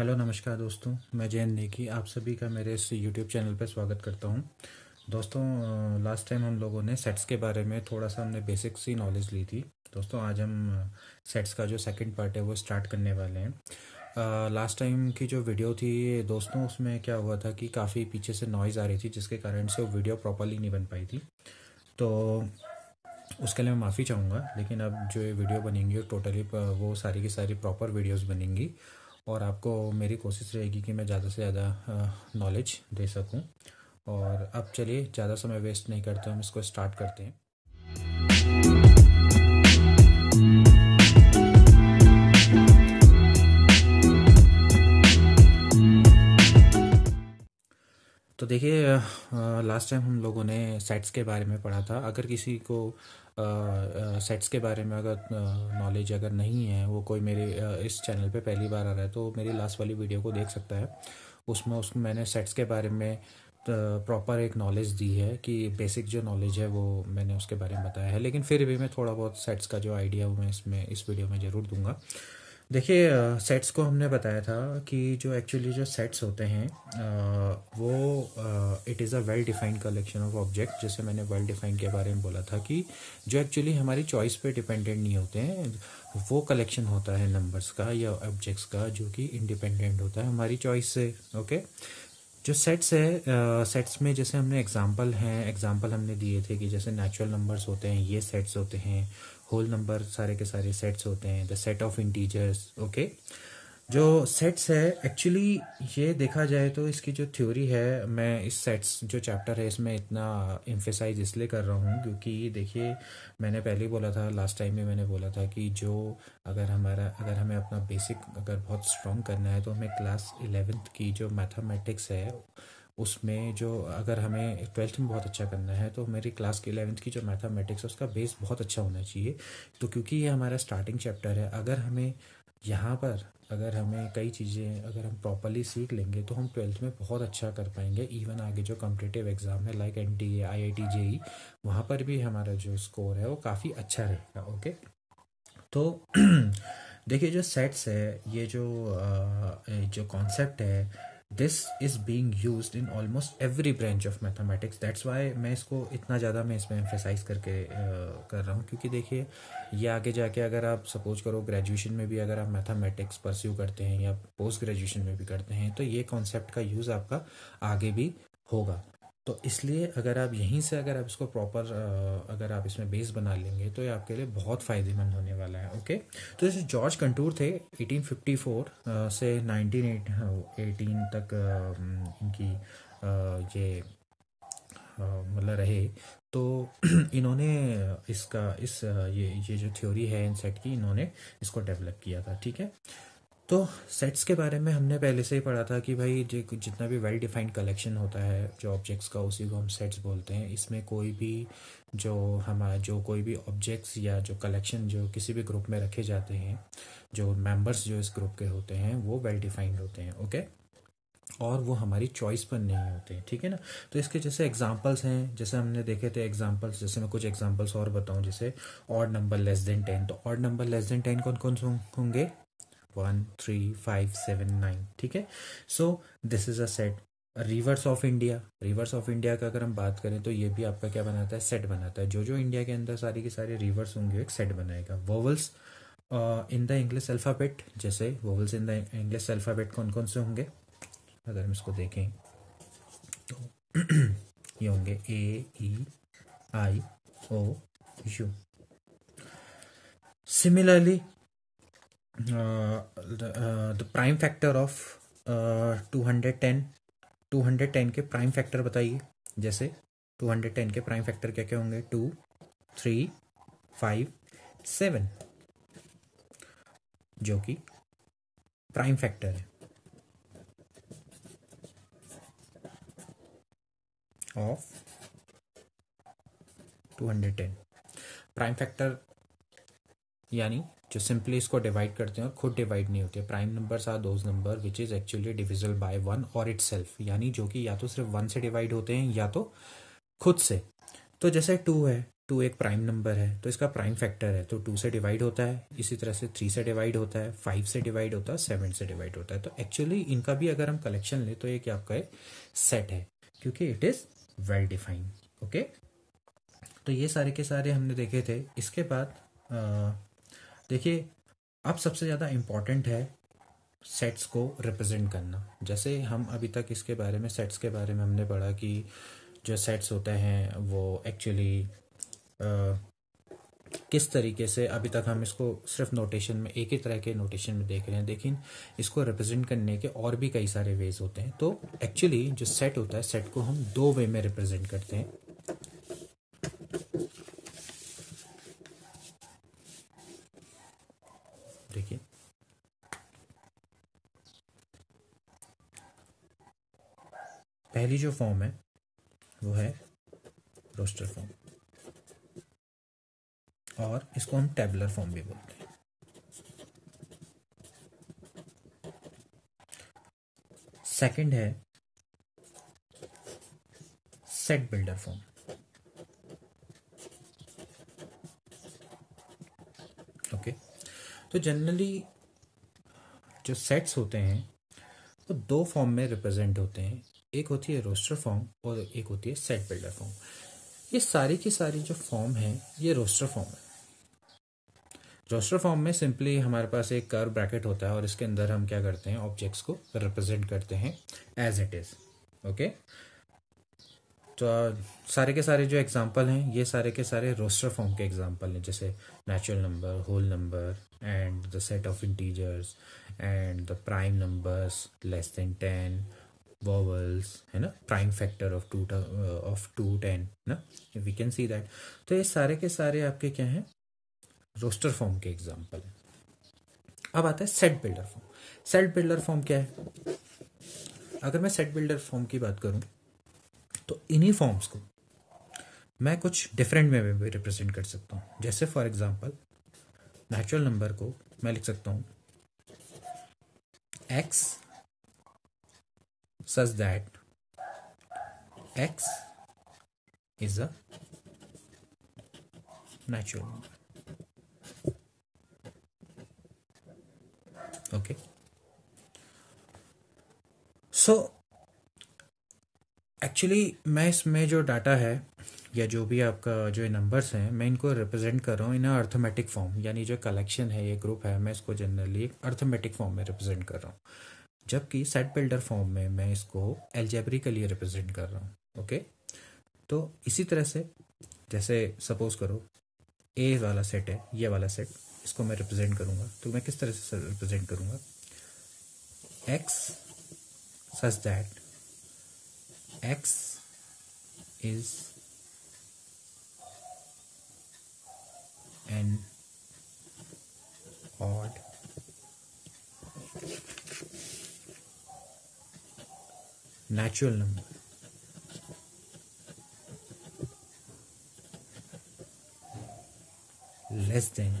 Hello नमस्कार दोस्तों मैं जैन नेकी आप सभी का मेरे इस यूट्यूब चैनल पर स्वागत करता हूँ दोस्तों लास्ट टाइम हम लोगों ने सेट्स के बारे में थोड़ा सा हमने बेसिक सी नॉलेज ली थी दोस्तों आज हम सेट्स का जो सेकंड पार्ट है वो स्टार्ट करने वाले हैं लास्ट टाइम की जो वीडियो थी दोस्तों उसमें क्या हुआ था कि काफ़ी पीछे से नॉइज़ आ रही थी जिसके कारण से वो वीडियो प्रॉपरली नहीं बन पाई थी तो उसके लिए मैं माफ़ी चाहूँगा लेकिन अब जो ये वीडियो बनेंगी वो टोटली वो सारी की सारी प्रॉपर वीडियोज़ बनेंगी और आपको मेरी कोशिश रहेगी कि मैं ज़्यादा से ज़्यादा नॉलेज दे सकूं और अब चलिए ज़्यादा समय वेस्ट नहीं करते हम इसको स्टार्ट करते हैं देखिए लास्ट टाइम हम लोगों ने सेट्स के बारे में पढ़ा था अगर किसी को सेट्स के बारे में अगर नॉलेज अगर नहीं है वो कोई मेरे इस चैनल पे पहली बार आ रहा है तो मेरी लास्ट वाली वीडियो को देख सकता है उसमें उसमें मैंने सेट्स के बारे में प्रॉपर एक नॉलेज दी है कि बेसिक जो नॉलेज है वो मैंने उसके बारे में बताया है लेकिन फिर भी मैं थोड़ा बहुत सेट्स का जो आइडिया वो मैं इसमें इस वीडियो में ज़रूर दूंगा देखिए सेट्स को हमने बताया था कि जो एक्चुअली जो सेट्स होते हैं आ, वो it is a well defined collection of object जैसे मैंने वेल डिफाइंड के बारे में बोला था कि जो एक्चुअली हमारी चॉइस पे डिपेंडेंट नहीं होते हैं वो कलेक्शन होता है नंबर्स का या ऑब्जेक्ट्स का जो कि इंडिपेंडेंट होता है हमारी चॉइस से ओके जो सेट्स है सेट्स uh, में जैसे हमने एग्जांपल हैं एग्जांपल हमने दिए थे कि जैसे नेचुरल नंबर्स होते हैं ये सेट्स होते हैं होल नंबर सारे के सारे सेट्स होते हैं the set of integers okay जो सेट्स है एक्चुअली ये देखा जाए तो इसकी जो थ्योरी है मैं इस सेट्स जो चैप्टर है इसमें इतना इम्फेसाइज इसलिए कर रहा हूँ क्योंकि देखिए मैंने पहले ही बोला था लास्ट टाइम भी मैंने बोला था कि जो अगर हमारा अगर हमें अपना बेसिक अगर बहुत स्ट्रॉन्ग करना है तो हमें क्लास इलेवेंथ की जो मैथमेटिक्स है उसमें जो अगर हमें ट्वेल्थ में बहुत अच्छा करना है तो मेरी क्लास के इलेवेंथ की जो मैथमेटिक्स है उसका बेस बहुत अच्छा होना चाहिए तो क्योंकि ये हमारा स्टार्टिंग चैप्टर है अगर हमें यहाँ पर अगर हमें कई चीज़ें अगर हम प्रॉपरली सीख लेंगे तो हम ट्वेल्थ में बहुत अच्छा कर पाएंगे इवन आगे जो कॉम्पिटेटिव एग्ज़ाम है like N T A I I T J E E पर भी हमारा जो स्कोर है वो काफ़ी अच्छा रहेगा ओके तो देखिए जो सेट्स है ये जो जो कॉन्सेप्ट है this is being use in almost every branch of mathematics that's why मैं इसको इतना ज़्यादा मैं इसमें एम्फेसाइज करके uh, कर रहा हूँ क्योंकि देखिए ये आगे जाके अगर आप सपोज करो ग्रेजुएशन में भी अगर आप मैथमेटिक्स परस्यू करते हैं या पोस्ट ग्रेजुएशन में भी करते हैं तो ये कॉन्सेप्ट का यूज़ आपका आगे भी होगा तो इसलिए अगर आप यहीं से अगर आप इसको प्रॉपर अगर आप इसमें बेस बना लेंगे तो ये आपके लिए बहुत फ़ायदेमंद होने वाला है ओके तो जैसे जॉर्ज कंटूर थे 1854 से 1918 तक इनकी ये मतलब रहे तो इन्होंने इसका इस ये ये जो थ्योरी है इनसेट की इन्होंने इसको डेवलप किया था ठीक है तो सेट्स के बारे में हमने पहले से ही पढ़ा था कि भाई जितना भी वेल डिफाइंड कलेक्शन होता है जो ऑब्जेक्ट्स का उसी को हम सेट्स बोलते हैं इसमें कोई भी जो हमारा जो कोई भी ऑब्जेक्ट्स या जो कलेक्शन जो किसी भी ग्रुप में रखे जाते हैं जो मेंबर्स जो इस ग्रुप के होते हैं वो वेल डिफाइंड होते हैं ओके और वो हमारी चॉइस पर नहीं होते हैं ठीक है ना तो इसके जैसे एग्जांपल्स हैं जैसे हमने देखे थे एग्जांपल्स जैसे मैं कुछ एग्जांपल्स और बताऊं जैसे odd number less than ten तो odd number less than ten कौन कौन से होंगे one three five seven nine ठीक है so this is a set rivers of India rivers of India का अगर हम बात करें तो ये भी आपका क्या बनाता है सेट बनाता है जो जो इंडिया के अंदर सारी के सारे रिवर्स होंगे एक सेट बनाएगा vowels in the English alphabet जैसे vowels in the English alphabet कौन कौन से होंगे अगर हम इसको देखें तो ये होंगे A E I O U similarly the prime factor of two hundred ten two hundred ten के प्राइम फैक्टर बताइए जैसे टू हंड्रेड टेन के प्राइम फैक्टर क्या क्या होंगे टू थ्री फाइव सेवन जो कि प्राइम फैक्टर है of two hundred ten prime factor यानी जो सिंपली इसको डिवाइड करते हैं और खुद डिवाइड नहीं होते prime numbers are those number which is actually divisible by one और इट यानी जो कि या तो सिर्फ वन से डिवाइड होते हैं या तो खुद से तो जैसे टू है टू एक प्राइम नंबर है तो इसका प्राइम फैक्टर है तो टू से डिवाइड होता है इसी तरह से थ्री से डिवाइड होता है फाइव से डिवाइड होता है सेवन से डिवाइड होता है तो एक्चुअली इनका भी अगर हम कलेक्शन लें तो ये क्या आपका सेट है क्योंकि it is well defined okay तो ये सारे के सारे हमने देखे थे इसके बाद देखिए अब सबसे ज़्यादा इम्पॉर्टेंट है सेट्स को रिप्रेजेंट करना जैसे हम अभी तक इसके बारे में सेट्स के बारे में हमने पढ़ा कि जो सेट्स होते हैं वो एक्चुअली किस तरीके से अभी तक हम इसको सिर्फ नोटेशन में एक ही तरह के नोटेशन में देख रहे हैं लेकिन इसको रिप्रेजेंट करने के और भी कई सारे वेज होते हैं तो एक्चुअली जो सेट होता है सेट को हम दो वे में रिप्रेजेंट करते हैं पहली जो फॉर्म है वो है रोस्टर फॉर्म और इसको हम टेबलर फॉर्म भी बोलते हैं सेकंड है सेट बिल्डर फॉर्म ओके तो जनरली जो सेट्स होते हैं वो तो दो फॉर्म में रिप्रेजेंट होते हैं एक होती है रोस्टर फॉर्म और एक होती है सेट बिल्डर फॉर्म ये सारी की सारी जो फॉर्म है ये रोस्टर फॉर्म है रोस्टर फॉर्म में सिंपली हमारे पास एक कर्व ब्रैकेट होता है और इसके अंदर हम क्या करते हैं ऑब्जेक्ट्स को रिप्रेजेंट करते हैं एज इट इज़ ओके तो सारे के सारे जो एग्जाम्पल हैं ये सारे के सारे रोस्टर फॉर्म के एग्जाम्पल हैं जैसे natural number whole number and the set of integers and the prime numbers less than ten vowels है ना prime factor of two of two ten ना वी कैन सी दैट तो ये सारे के सारे आपके क्या हैं रोस्टर फॉर्म के एग्जाम्पल अब आता है set builder form set builder form क्या है अगर मैं सेट बिल्डर फॉर्म की बात करूं तो इन्हीं फॉर्म्स को मैं कुछ डिफरेंट वे में भी रिप्रेजेंट कर सकता हूं जैसे फॉर एग्जांपल नेचुरल नंबर को मैं लिख सकता हूं x such that x is a natural number. Okay. So so, actually मैं इसमें जो डाटा है या जो भी आपका जो नंबर्स हैं मैं इनको रिप्रेजेंट कर रहा हूँ इन अर्थमेटिक फॉर्म यानी जो कलेक्शन है ये ग्रुप है मैं इसको जनरली अर्थमेटिक फॉर्म में रिप्रेजेंट कर रहा हूँ जबकि सेट बिल्डर फॉर्म में मैं इसको लिए रिप्रेजेंट कर रहा हूँ ओके तो इसी तरह से जैसे सपोज करो ए वाला सेट है ये वाला सेट इसको मैं रिप्रेजेंट करूँगा तो मैं किस तरह से रिप्रेजेंट करूँगा x such that x is an odd natural number. less than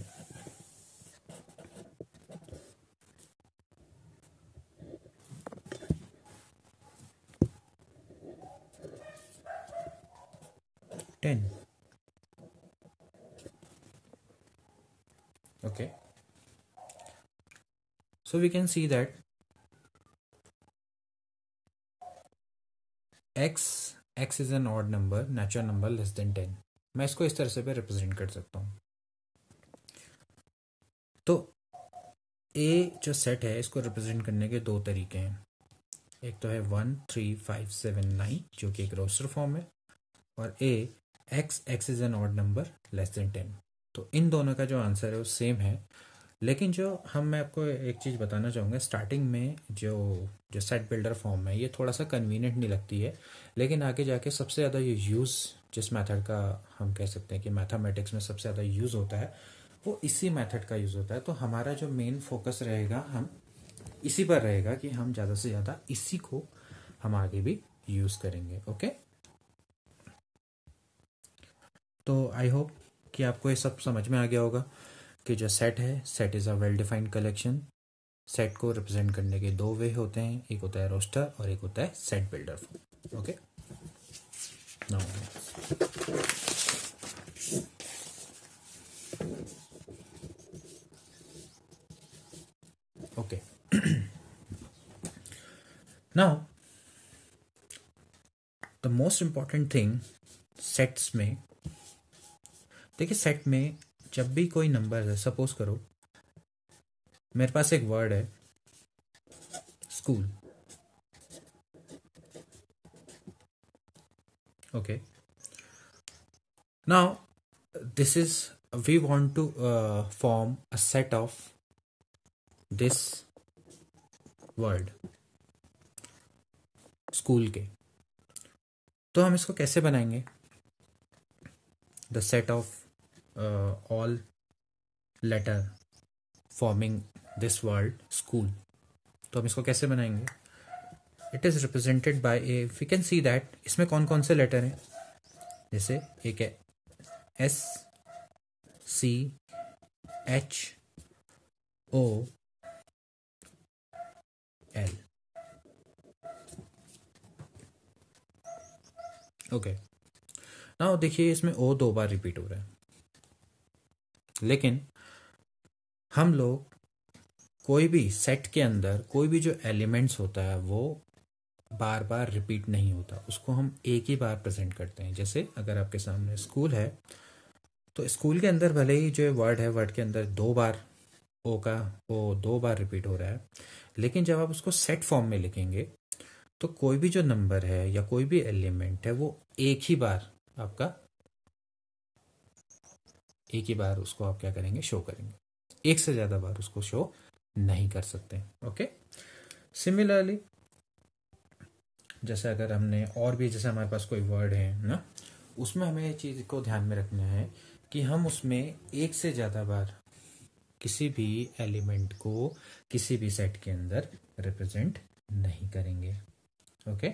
ten. Okay. So we can see that x x is an odd number natural number less than ten मैं इसको इस तरह से भी रिप्रेजेंट कर सकता हूँ तो ए जो सेट है इसको रिप्रेजेंट करने के दो तरीके हैं एक तो है one three five seven nine जो कि एक रोस्टर फॉर्म है और a x x is an odd number less than ten तो इन दोनों का जो आंसर है वो सेम है लेकिन जो हम मैं आपको एक चीज़ बताना चाहूँगा स्टार्टिंग में जो जो सेट बिल्डर फॉर्म है ये थोड़ा सा कन्वीनियंट नहीं लगती है लेकिन आगे जाके सबसे ज़्यादा ये यूज़ जिस मेथड का हम कह सकते हैं कि मैथमेटिक्स में सबसे ज़्यादा यूज़ होता है वो इसी मेथड का यूज़ होता है तो हमारा जो मेन फोकस रहेगा हम इसी पर रहेगा कि हम ज़्यादा से ज़्यादा इसी को हम आगे भी यूज़ करेंगे ओके तो आई होप कि आपको ये सब समझ में आ गया होगा कि जो सेट है set is a well defined collection set को रिप्रेजेंट करने के दो वे होते हैं एक होता है रोस्टर और एक होता है set builder form okay now the most important thing important में देखिए सेट में जब भी कोई नंबर है सपोज करो मेरे पास एक वर्ड है school okay now this is we want to form a set of this word school के तो हम इसको कैसे बनाएंगे the set of uh, all letter forming this word school तो हम इसको कैसे बनाएंगे it is represented by a we can see that इसमें कौन कौन से लेटर हैं जैसे एक है S C H O L okay ना देखिए इसमें ओ दो बार रिपीट हो रहा है लेकिन हम लोग कोई भी सेट के अंदर कोई भी जो एलिमेंट्स होता है वो बार बार रिपीट नहीं होता उसको हम एक ही बार प्रेजेंट करते हैं जैसे अगर आपके सामने स्कूल है तो स्कूल के अंदर भले ही जो वर्ड है वर्ड के अंदर दो बार ओ का ओ दो बार रिपीट हो रहा है लेकिन जब आप उसको सेट फॉर्म में लिखेंगे तो कोई भी जो नंबर है या कोई भी एलिमेंट है वो एक ही बार आपका एक ही बार उसको आप क्या करेंगे शो करेंगे एक से ज़्यादा बार उसको शो नहीं कर सकते ओके सिमिलरली जैसे अगर हमने और भी जैसे हमारे पास कोई वर्ड है ना उसमें हमें चीज़ को ध्यान में रखना है कि हम उसमें एक से ज़्यादा बार किसी भी एलिमेंट को किसी भी सेट के अंदर रिप्रेजेंट नहीं करेंगे ओके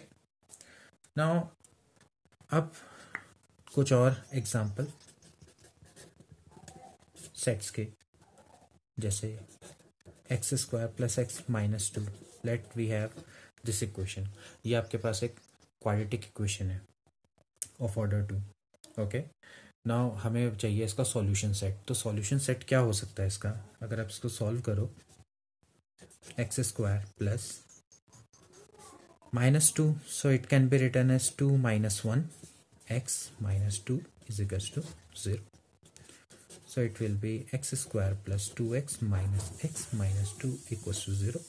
नाउ अब कुछ और एग्जाम्पल सेट्स के जैसे x square plus x minus two let we have this equation ये आपके पास एक क्वाड्रेटिक इक्वेशन है ऑफ ऑर्डर टू ओके ना हमें चाहिए इसका सॉल्यूशन सेट तो सॉल्यूशन सेट क्या हो सकता है इसका अगर आप इसको सॉल्व करो x square plus minus two so it can be written as two minus one x minus two equals to zero so it will be x square plus 2x minus x minus 2 equals to 0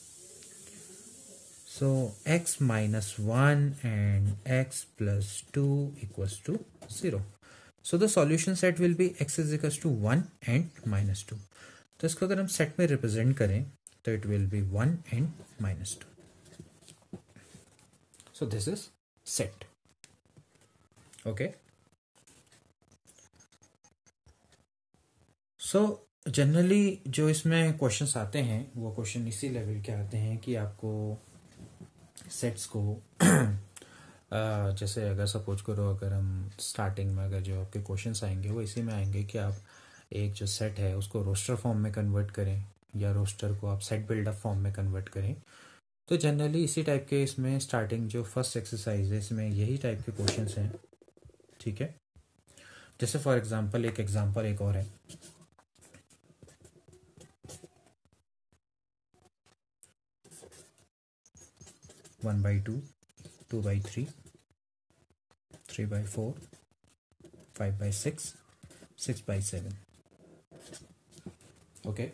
so x minus 1 and x plus 2 equals to 0 so the solution set will be x is equals to 1 and minus 2 तो इसको अगर हम set में represent करें तो it will be 1 and 2 so this is set okay so so, generally जो इसमें questions आते हैं वो क्वेश्चन इसी लेवल के आते हैं कि आपको सेट्स को जैसे अगर सपोज करो अगर हम स्टार्टिंग में अगर जो आपके क्वेश्चंस आएंगे वो इसी में आएंगे कि आप एक जो सेट है उसको रोस्टर फॉर्म में कन्वर्ट करें या रोस्टर को आप सेट बिल्डअप फॉर्म में कन्वर्ट करें तो जनरली इसी टाइप के इसमें स्टार्टिंग जो फर्स्ट एक्सरसाइज है इसमें यही टाइप के क्वेश्चंस हैं ठीक है जैसे फॉर एग्जांपल एक एग्जांपल एक और है one by two two by three three by four five by six six by seven okay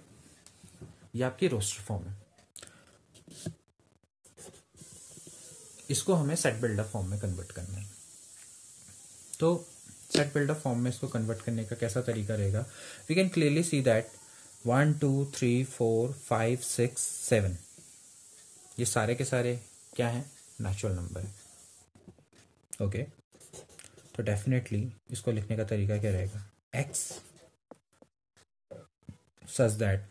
ये आपकी रोस्टर फॉर्म है इसको हमें सेट बिल्डअप फॉर्म में कन्वर्ट करना है तो सेट बिल्डअप फॉर्म में इसको कन्वर्ट करने का कैसा तरीका रहेगा we can clearly see that one two three four five six seven ये सारे के सारे क्या है नेचुरल नंबर है ओके तो डेफिनेटली इसको लिखने का तरीका क्या रहेगा एक्स सच दैट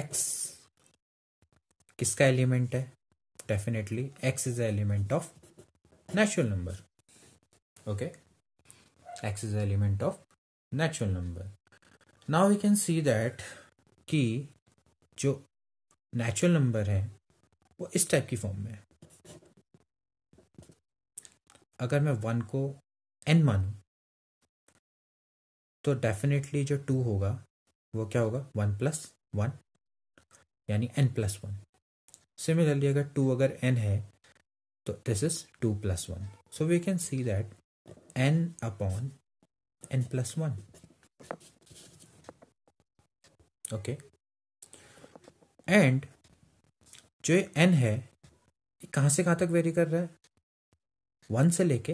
एक्स किसका एलिमेंट है definitely x is element of natural number okay x is element of natural number now we can see that कि जो नेचुरल नंबर है वो इस टाइप की फॉर्म में है अगर मैं वन को एन मानूं तो डेफिनेटली जो टू होगा वो क्या होगा वन प्लस वन यानी एन प्लस वन सिमिलरली अगर टू अगर एन है तो this is two plus one so we can see that n upon n plus one okay and जो ये एन है ये कहाँ से कहाँ तक वेरी कर रहा है वन से लेके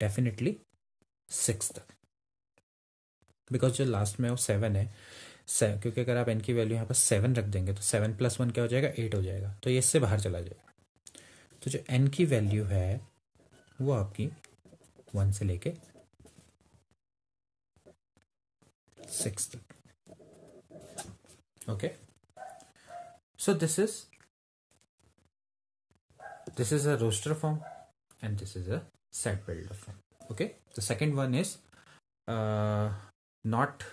डेफिनेटली सिक्स तक बिकॉज जो लास्ट में वो सेवन है से, क्योंकि अगर आप एन की वैल्यू यहाँ पर सेवन रख देंगे तो सेवन प्लस वन क्या हो जाएगा एट हो जाएगा तो ये इससे बाहर चला जाएगा तो जो एन की वैल्यू है वो आपकी वन से लेके सिक्स तक okay okay? So this is this is a roster form and this is a set builder form. Okay. The second one is uh, not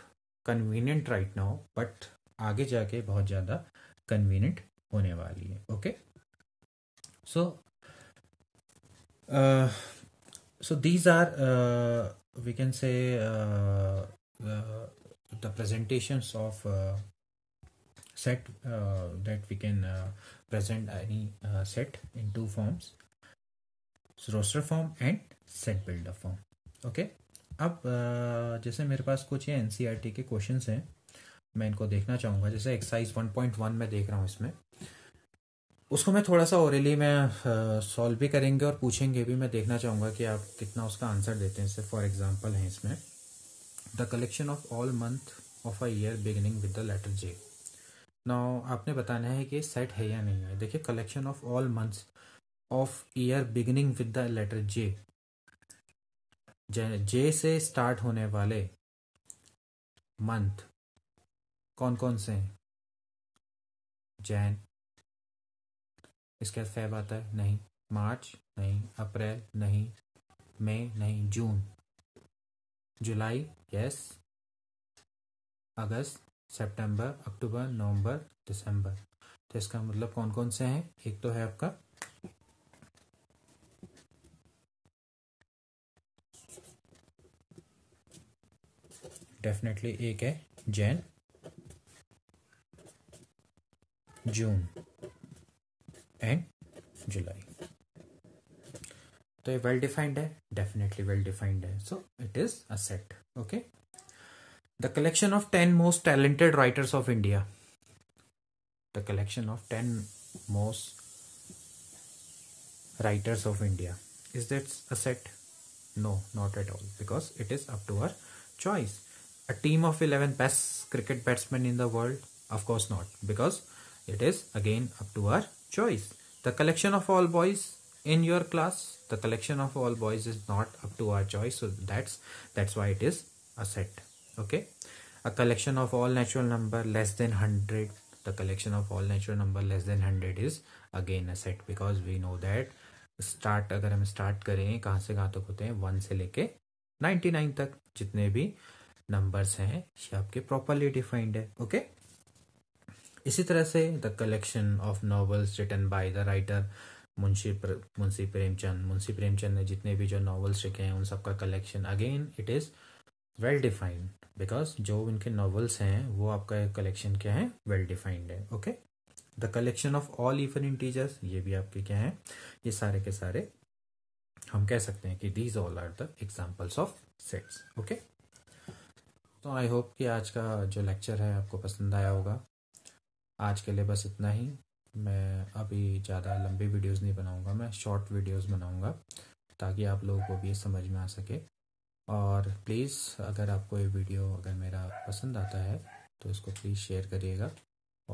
convenient right now, but आगे जाके बहुत ज़्यादा कन्वीनियंट होने वाली है okay so uh, so these are uh, we can say uh, uh, the presentations of uh, set uh, that we can uh, present any uh, set in two forms so roster form and set builder form okay अब जैसे मेरे पास कुछ ये T e के question हैं मैं इनको देखना चाहूँगा जैसे एक्सरसाइज 1.1 में देख रहा हूँ इसमें उसको मैं थोड़ा सा ओरली मैं सॉल्व भी करेंगे और पूछेंगे भी मैं देखना चाहूँगा कि आप कितना उसका आंसर देते हैं जैसे फॉर एग्जाम्पल है इसमें the collection of all month of a year beginning with the letter J now आपने बताना है कि सेट है या नहीं है देखिए collection of all months of year beginning with the letter J J से स्टार्ट होने वाले मंथ कौन कौन से हैं जैन इसके बाद फैब आता है नहीं मार्च नहीं अप्रैल नहीं मई नहीं जून जुलाई यस अगस्त सितंबर अक्टूबर नवंबर दिसंबर तो इसका मतलब कौन कौन से हैं एक तो है आपका डेफिनेटली एक है जैन जून एंड जुलाई तो ये वेल डिफाइंड है डेफिनेटली वेल डिफाइंड है so it is a set okay The collection of 10 most talented writers of India. The collection of 10 most writers of India. Is that a set? No, not at all, because it is up to our choice. A team of 11 best cricket batsmen in the world? Of course not, because it is again up to our choice. The collection of all boys in your class, the collection of all boys is not up to our choice, so that's that's why it is a set. Okay a collection of all natural number less than hundred the collection of all natural number less than hundred is again a set because we know that start अगर हम start करें कहाँ से कहाँ तक होते हैं one से लेके नाइन तक जितने भी नंबर्स हैं ये आपके प्रॉपरली डिफाइंड है ओके okay? इसी तरह से the collection of novels written by the writer Munshi प्र, मुंशी प्रेमचंद मुंशी प्रेमचंद ने जितने भी जो नॉवल्स लिखे हैं उन सबका collection again it is well defined because जो इनके नॉवल्स हैं वो आपका कलेक्शन क्या है वेल डिफाइंड है okay the collection of all even integers ये भी आपके क्या है ये सारे के सारे हम कह सकते हैं कि these all are the examples of sets okay तो आई होप कि आज का जो लेक्चर है आपको पसंद आया होगा आज के लिए बस इतना ही मैं अभी ज़्यादा लंबी वीडियोस नहीं बनाऊंगा मैं शॉर्ट वीडियोस बनाऊंगा ताकि आप लोगों को भी समझ में आ सके और प्लीज़ अगर आपको ये वीडियो अगर मेरा पसंद आता है तो इसको प्लीज़ शेयर करिएगा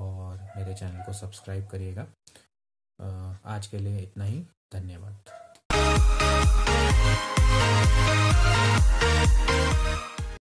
और मेरे चैनल को सब्सक्राइब करिएगा आज के लिए इतना ही धन्यवाद